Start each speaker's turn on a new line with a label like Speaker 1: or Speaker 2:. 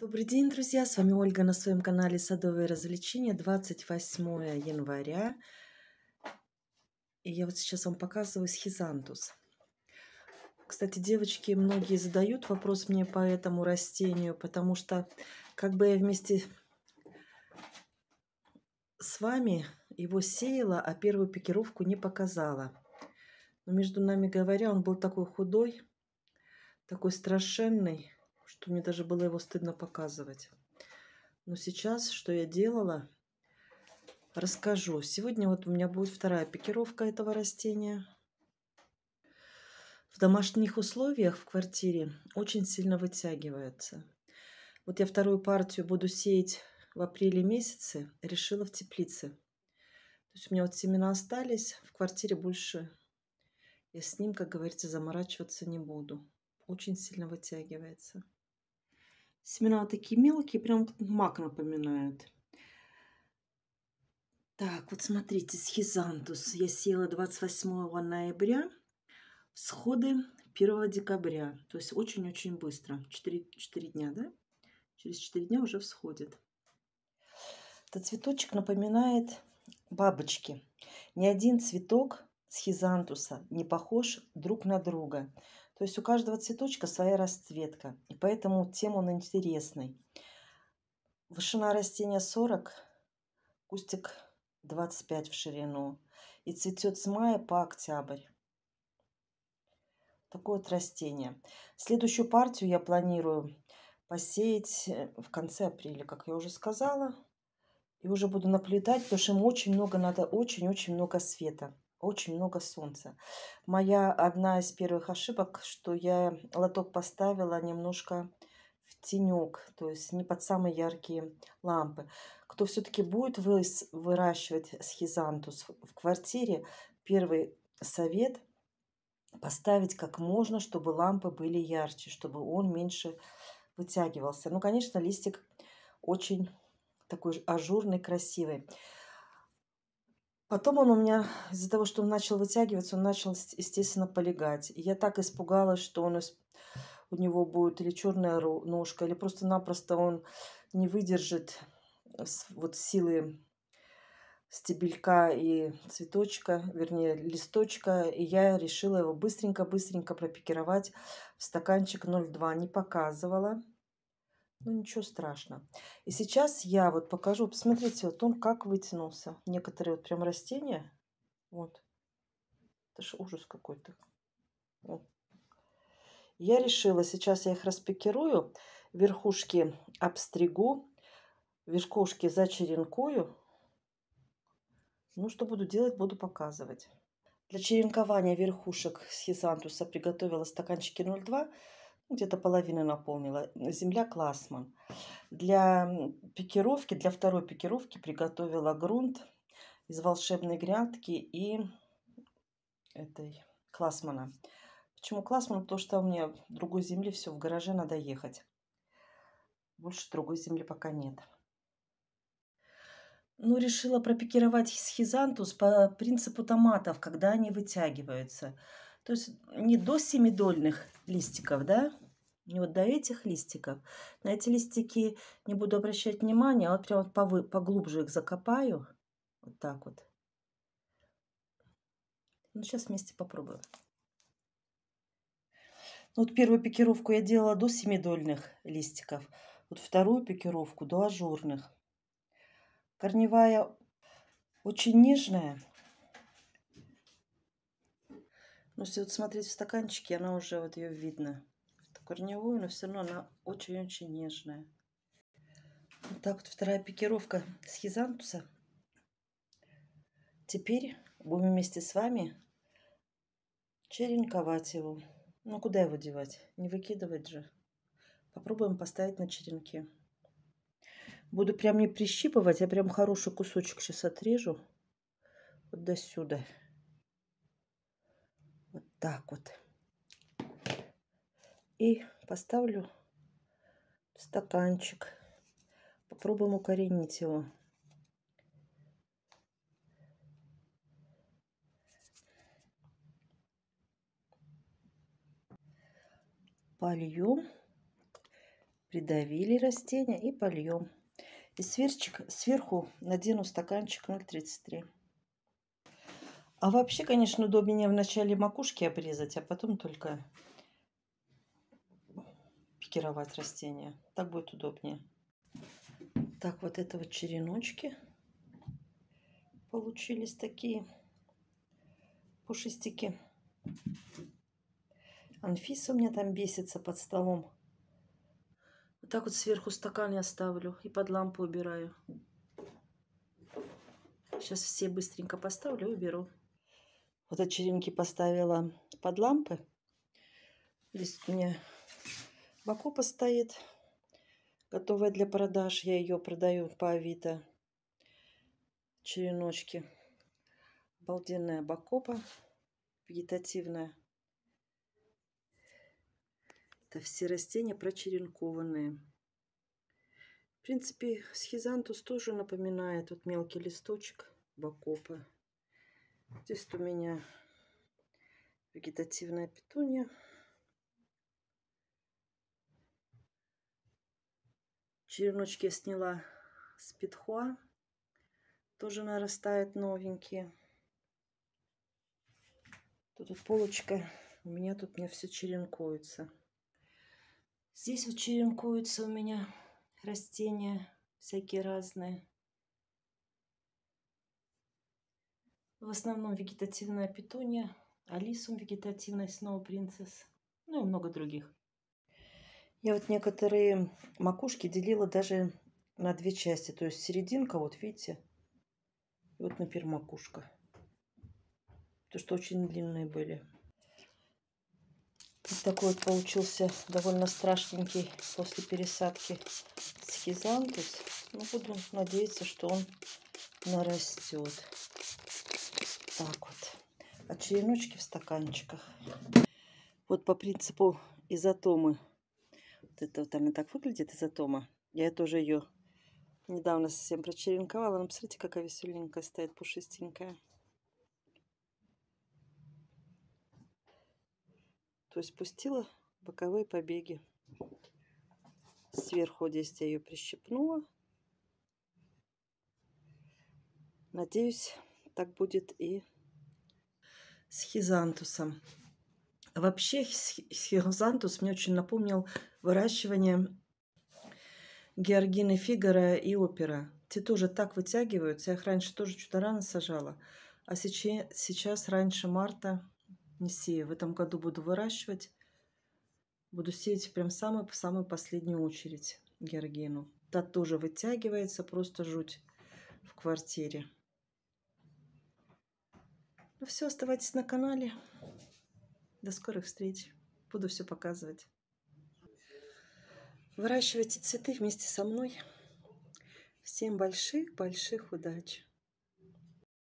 Speaker 1: Добрый день, друзья! С вами Ольга на своем канале Садовые развлечения. 28 января. И я вот сейчас вам показываю схизантус. Кстати, девочки, многие задают вопрос мне по этому растению, потому что как бы я вместе с вами его сеяла, а первую пикировку не показала. Но между нами говоря, он был такой худой, такой страшенный что мне даже было его стыдно показывать. Но сейчас, что я делала, расскажу. Сегодня вот у меня будет вторая пикировка этого растения. В домашних условиях в квартире очень сильно вытягивается. Вот я вторую партию буду сеять в апреле месяце, решила в теплице. То есть у меня вот семена остались, в квартире больше я с ним, как говорится, заморачиваться не буду. Очень сильно вытягивается. Семена такие мелкие, прям мак напоминают. Так, вот смотрите, схизантус. Я села 28 ноября, всходы 1 декабря. То есть очень-очень быстро. 4, 4 дня, да? Через 4 дня уже всходит. Этот цветочек напоминает бабочки. Ни один цветок схизантуса не похож друг на друга. То есть у каждого цветочка своя расцветка, и поэтому тем он интересный. Вышина растения 40, кустик 25 в ширину. И цветет с мая по октябрь. Такое вот растение. Следующую партию я планирую посеять э, в конце апреля, как я уже сказала. И уже буду наблюдать, потому что им очень много надо, очень-очень много света очень много солнца. Моя одна из первых ошибок, что я лоток поставила немножко в тенек, то есть не под самые яркие лампы. Кто все-таки будет выращивать схизантус в квартире, первый совет – поставить как можно, чтобы лампы были ярче, чтобы он меньше вытягивался. Ну, конечно, листик очень такой ажурный, красивый. Потом он у меня, из-за того, что он начал вытягиваться, он начал, естественно, полегать. И я так испугалась, что он, у него будет или черная ножка, или просто-напросто он не выдержит вот силы стебелька и цветочка, вернее, листочка. И я решила его быстренько-быстренько пропикировать в стаканчик 0,2. Не показывала. Ну, ничего страшного. И сейчас я вот покажу. Посмотрите, вот он как вытянулся. Некоторые вот прям растения. Вот. Это же ужас какой-то. Вот. Я решила, сейчас я их распикирую, верхушки обстригу, верхушки зачеренкую. Ну, что буду делать, буду показывать. Для черенкования верхушек схизантуса приготовила стаканчики 0,2 где-то половина наполнила, земля Классман. Для пикировки, для второй пикировки приготовила грунт из волшебной грядки и этой Классмана. Почему Классман? Потому что у меня другой земли все, в гараже надо ехать. Больше другой земли пока нет. Ну, решила пропикировать схизантус по принципу томатов, когда они вытягиваются. То есть не до семидольных листиков, да, не вот до этих листиков. На эти листики не буду обращать внимания, а вот прям вот повы, поглубже их закопаю. Вот так вот. Ну, сейчас вместе попробуем. Ну, вот первую пикировку я делала до семидольных листиков. Вот вторую пикировку до ажурных. Корневая очень нежная. Но если вот смотреть в стаканчике, она уже вот ее видно. Это корневую, но все равно она очень-очень нежная. Вот так вот вторая пикировка с хизантуса. Теперь будем вместе с вами черенковать его. Ну куда его девать? Не выкидывать же. Попробуем поставить на черенки. Буду прям не прищипывать, я прям хороший кусочек сейчас отрежу. Вот до сюда так вот, И поставлю в стаканчик. Попробуем укоренить его. Польем. Придавили растение и польем. И сверчик, сверху надену стаканчик 0,33. А вообще, конечно, удобнее в начале макушки обрезать, а потом только пикировать растения. Так будет удобнее. Так, вот это вот череночки получились такие пушистики. Анфиса у меня там бесится под столом. Вот так вот сверху стакан я ставлю и под лампу убираю. Сейчас все быстренько поставлю и уберу. Вот эти черенки поставила под лампы. Здесь у меня бакопа стоит, готовая для продаж. Я ее продаю по Авито. Череночки. Обалденная бакопа, вегетативная. Это все растения прочеренкованные. В принципе, схизантус тоже напоминает вот мелкий листочек бакопы. Здесь у меня вегетативная петуния. Череночки я сняла с петхуа. Тоже нарастает новенькие. Тут вот полочка. У меня тут мне все черенкуется. Здесь вот черенкуются у меня растения всякие разные. В основном вегетативная петуния, алисум вегетативная, снова принцесс, ну и много других. Я вот некоторые макушки делила даже на две части. То есть серединка, вот видите, и вот, например, макушка. то что очень длинные были. Вот такой вот получился довольно страшненький после пересадки схизантус. Но ну, буду надеяться, что он нарастет так вот. А череночки в стаканчиках. Вот по принципу изотомы. Вот это вот она так выглядит, изотома. Я тоже ее недавно совсем прочеренковала. Но посмотрите, какая веселенькая стоит, пушистенькая. То есть пустила боковые побеги. Сверху здесь я ее прищипнула. Надеюсь, так будет и с хизантусом. Вообще хизантус мне очень напомнил выращивание георгины фигара и опера. Те тоже так вытягиваются. Я их раньше тоже чуть то рано сажала. А сейчас, сейчас раньше марта не сею. В этом году буду выращивать. Буду сеять прям самую, самую последнюю очередь георгину. Та тоже вытягивается, просто жуть в квартире. Все, оставайтесь на канале. До скорых встреч. Буду все показывать. Выращивайте цветы вместе со мной. Всем больших-больших удач!